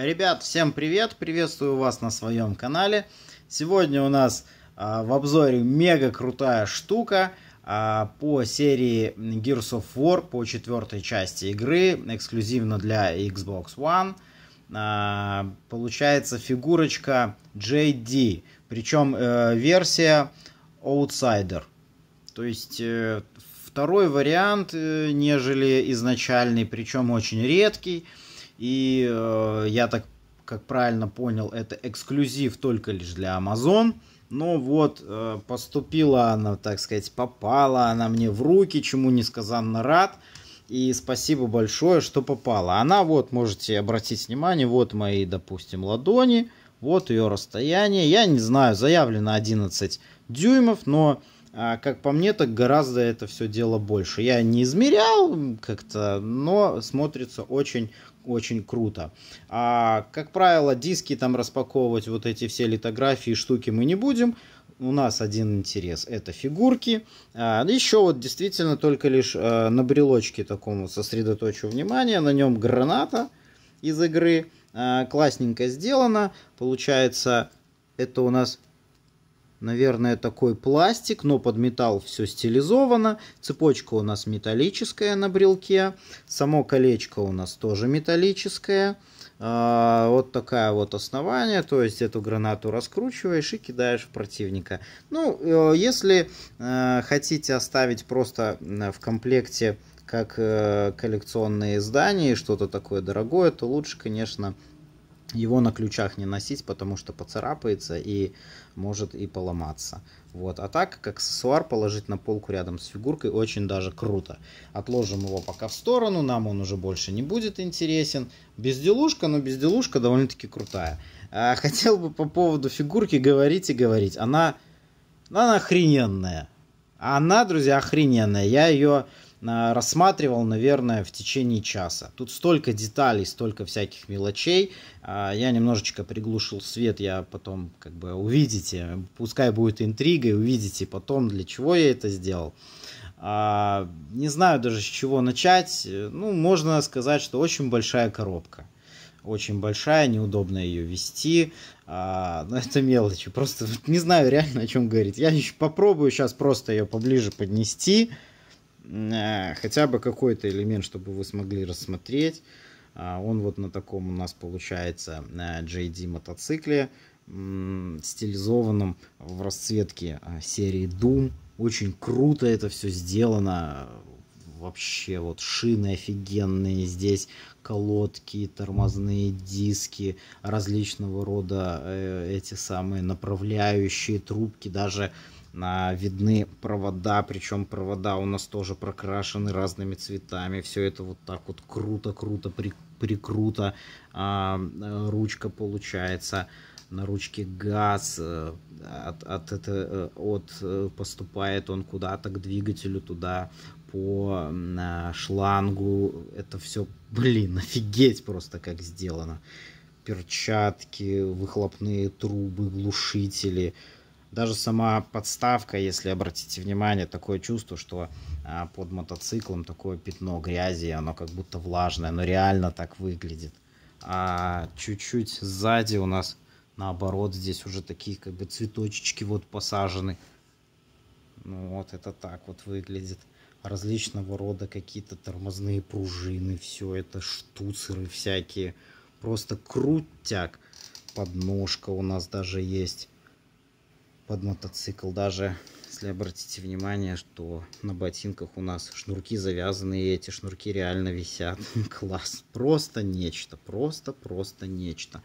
Ребят, всем привет! Приветствую вас на своем канале. Сегодня у нас а, в обзоре мега крутая штука а, по серии Gears of War, по четвертой части игры, эксклюзивно для Xbox One. А, получается фигурочка JD, причем э, версия Outsider. То есть э, второй вариант, э, нежели изначальный, причем очень редкий. И э, я так, как правильно понял, это эксклюзив только лишь для Amazon. Но вот э, поступила она, так сказать, попала она мне в руки, чему несказанно рад. И спасибо большое, что попала. Она вот, можете обратить внимание, вот мои, допустим, ладони, вот ее расстояние. Я не знаю, заявлено 11 дюймов, но а как по мне, так гораздо это все дело больше. Я не измерял как-то, но смотрится очень очень круто. А, как правило, диски там распаковывать, вот эти все литографии, штуки мы не будем. У нас один интерес – это фигурки. А, еще вот действительно только лишь а, на брелочке такому сосредоточу внимание. На нем граната из игры. А, классненько сделано. Получается, это у нас наверное, такой пластик, но под металл все стилизовано. Цепочка у нас металлическая на брелке. Само колечко у нас тоже металлическое. А, вот такая вот основание, то есть эту гранату раскручиваешь и кидаешь в противника. Ну, э, если э, хотите оставить просто в комплекте как э, коллекционные издания, и что-то такое дорогое, то лучше, конечно, его на ключах не носить, потому что поцарапается и может и поломаться. Вот. А так, как аксессуар положить на полку рядом с фигуркой очень даже круто. Отложим его пока в сторону, нам он уже больше не будет интересен. Безделушка, но безделушка довольно-таки крутая. А, хотел бы по поводу фигурки говорить и говорить. Она, она охрененная. Она, друзья, охрененная. Я ее... Её рассматривал, наверное, в течение часа. Тут столько деталей, столько всяких мелочей. А, я немножечко приглушил свет, я потом как бы увидите, пускай будет интрига, и увидите потом, для чего я это сделал. А, не знаю даже с чего начать. Ну, можно сказать, что очень большая коробка очень большая, неудобно ее вести. А, но ну, это мелочи. Просто не знаю реально о чем говорить. Я еще попробую сейчас просто ее поближе поднести. Э, хотя бы какой-то элемент, чтобы вы смогли рассмотреть. А, он вот на таком у нас получается JD э, мотоцикле, стилизованном в расцветке э, серии Doom. Очень круто это все сделано. Вообще вот шины офигенные здесь, колодки, тормозные диски, различного рода эти самые направляющие трубки, даже э, видны провода, причем провода у нас тоже прокрашены разными цветами, все это вот так вот круто-круто при, прикруто, а, э, ручка получается, на ручке газ, э, от, от, это, э, от поступает он куда-то к двигателю туда, по шлангу, это все, блин, офигеть просто как сделано. Перчатки, выхлопные трубы, глушители, даже сама подставка, если обратите внимание, такое чувство, что а, под мотоциклом такое пятно грязи, оно как будто влажное, но реально так выглядит. А чуть-чуть сзади у нас наоборот здесь уже такие как бы цветочечки вот посажены. Ну вот это так вот выглядит. Различного рода какие-то тормозные пружины, все это штуцеры всякие. Просто крутяк. Подножка у нас даже есть под мотоцикл даже. Если обратите внимание, что на ботинках у нас шнурки завязаны, и эти шнурки реально висят. Класс. Просто нечто. Просто-просто нечто.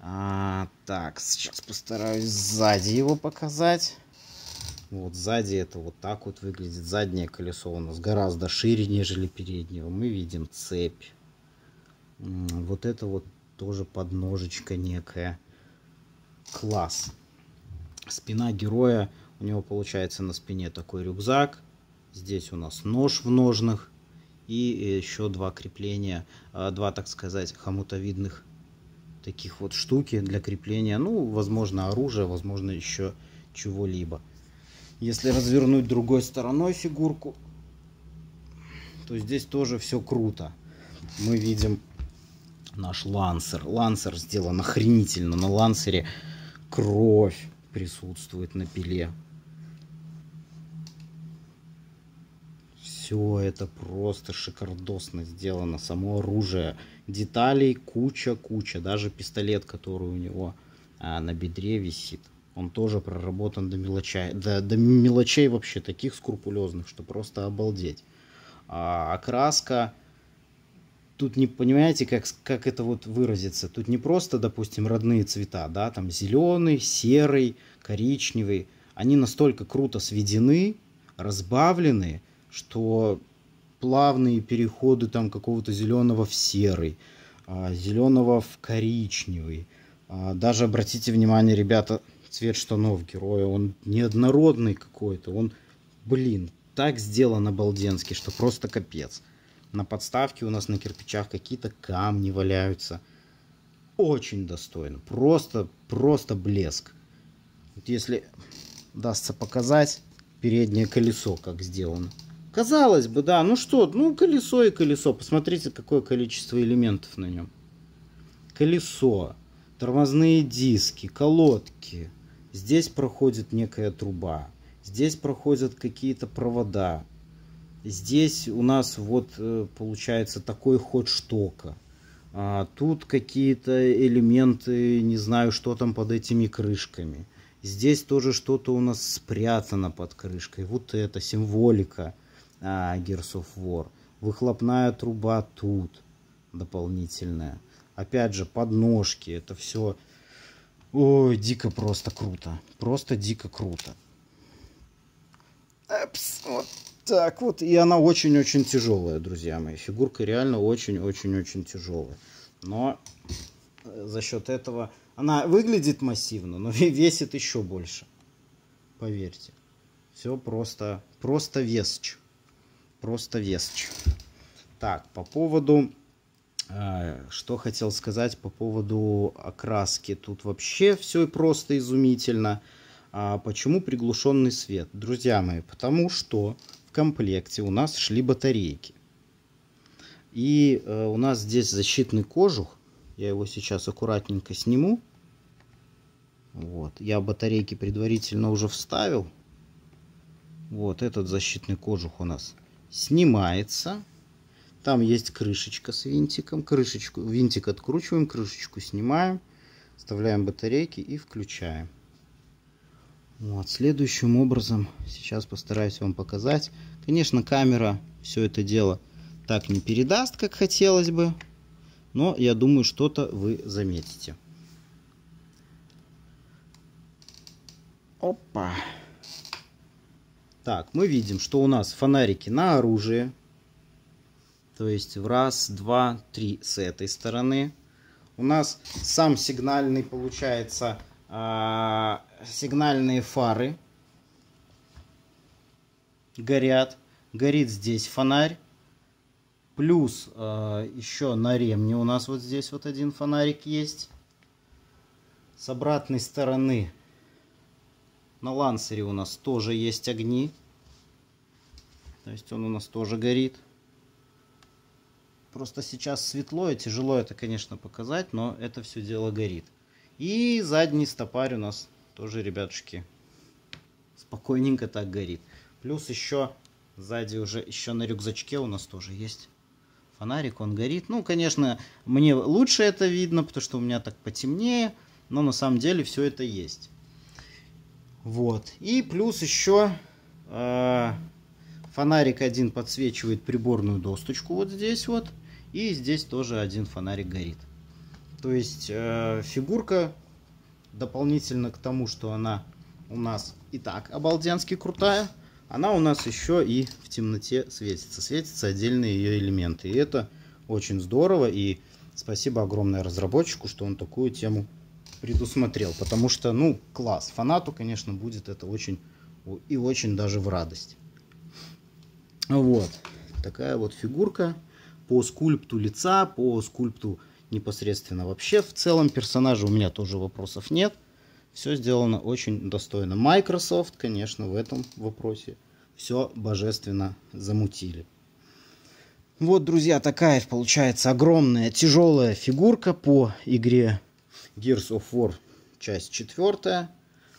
А, так, сейчас постараюсь сзади его показать. Вот сзади это вот так вот выглядит. Заднее колесо у нас гораздо шире, нежели переднего. Мы видим цепь. Вот это вот тоже подножечка некая. Класс спина героя, у него получается на спине такой рюкзак, здесь у нас нож в ножных и еще два крепления, а, два, так сказать, хомутовидных таких вот штуки для крепления, ну, возможно, оружие, возможно, еще чего-либо. Если развернуть другой стороной фигурку, то здесь тоже все круто. Мы видим наш лансер. Лансер сделан охренительно. На лансере кровь присутствует на пиле. Все это просто шикардосно сделано. Само оружие. Деталей куча-куча. Даже пистолет, который у него а, на бедре висит. Он тоже проработан до мелочей. До, до мелочей вообще таких скрупулезных, что просто обалдеть. А, окраска тут не понимаете, как, как это вот выразится. Тут не просто, допустим, родные цвета, да, там зеленый, серый, коричневый. Они настолько круто сведены, разбавлены, что плавные переходы там какого-то зеленого в серый, а, зеленого в коричневый. А, даже обратите внимание, ребята, цвет штанов героя, он неоднородный какой-то, он, блин, так сделан обалденский, что просто капец. На подставке у нас на кирпичах какие-то камни валяются. Очень достойно. Просто, просто блеск. Вот если дастся показать переднее колесо, как сделано. Казалось бы, да, ну что, ну колесо и колесо. Посмотрите, какое количество элементов на нем. Колесо, тормозные диски, колодки. Здесь проходит некая труба. Здесь проходят какие-то провода. Здесь у нас вот э, получается такой ход штока. А тут какие-то элементы, не знаю, что там под этими крышками. Здесь тоже что-то у нас спрятано под крышкой. Вот это символика а, Gears of War. Выхлопная труба тут дополнительная. Опять же, подножки. Это все Ой, дико просто круто. Просто дико круто. Так вот, и она очень-очень тяжелая, друзья мои. Фигурка реально очень-очень-очень тяжелая. Но э, за счет этого она выглядит массивно, но весит еще больше. Поверьте. Все просто, просто весч. Просто весч. Так, по поводу... Э, что хотел сказать по поводу окраски. Тут вообще все просто изумительно. А почему приглушенный свет? Друзья мои, потому что комплекте у нас шли батарейки. И э, у нас здесь защитный кожух. Я его сейчас аккуратненько сниму. Вот. Я батарейки предварительно уже вставил. Вот этот защитный кожух у нас снимается. Там есть крышечка с винтиком. Крышечку, винтик откручиваем, крышечку снимаем. Вставляем батарейки и включаем. Вот, следующим образом сейчас постараюсь вам показать. Конечно, камера все это дело так не передаст, как хотелось бы, но я думаю, что-то вы заметите. Опа! Так, мы видим, что у нас фонарики на оружие. То есть в раз, два, три с этой стороны. У нас сам сигнальный получается а, сигнальные фары горят. Горит здесь фонарь. Плюс э, еще на ремне у нас вот здесь вот один фонарик есть. С обратной стороны на лансере у нас тоже есть огни. То есть он у нас тоже горит. Просто сейчас светло и тяжело это, конечно, показать, но это все дело горит. И задний стопарь у нас тоже, ребятушки, спокойненько так горит. Плюс еще сзади уже еще на рюкзачке у нас тоже есть фонарик, он горит. Ну, конечно, мне лучше это видно, потому что у меня так потемнее, но на самом деле все это есть. Вот. И плюс еще э, фонарик один подсвечивает приборную досточку вот здесь вот. И здесь тоже один фонарик горит. То есть э, фигурка дополнительно к тому, что она у нас и так обалденски крутая, она у нас еще и в темноте светится. Светятся отдельные ее элементы. И это очень здорово. И спасибо огромное разработчику, что он такую тему предусмотрел. Потому что, ну, класс. Фанату, конечно, будет это очень и очень даже в радость. Вот. Такая вот фигурка по скульпту лица, по скульпту непосредственно. Вообще, в целом, персонажа у меня тоже вопросов нет. Все сделано очень достойно. Microsoft, конечно, в этом вопросе все божественно замутили. Вот, друзья, такая получается огромная, тяжелая фигурка по игре Gears of War, часть четвертая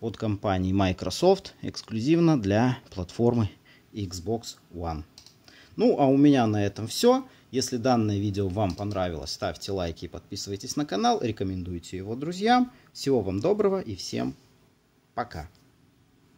от компании Microsoft, эксклюзивно для платформы Xbox One. Ну, а у меня на этом все. Если данное видео вам понравилось, ставьте лайки и подписывайтесь на канал, рекомендуйте его друзьям. Всего вам доброго и всем пока.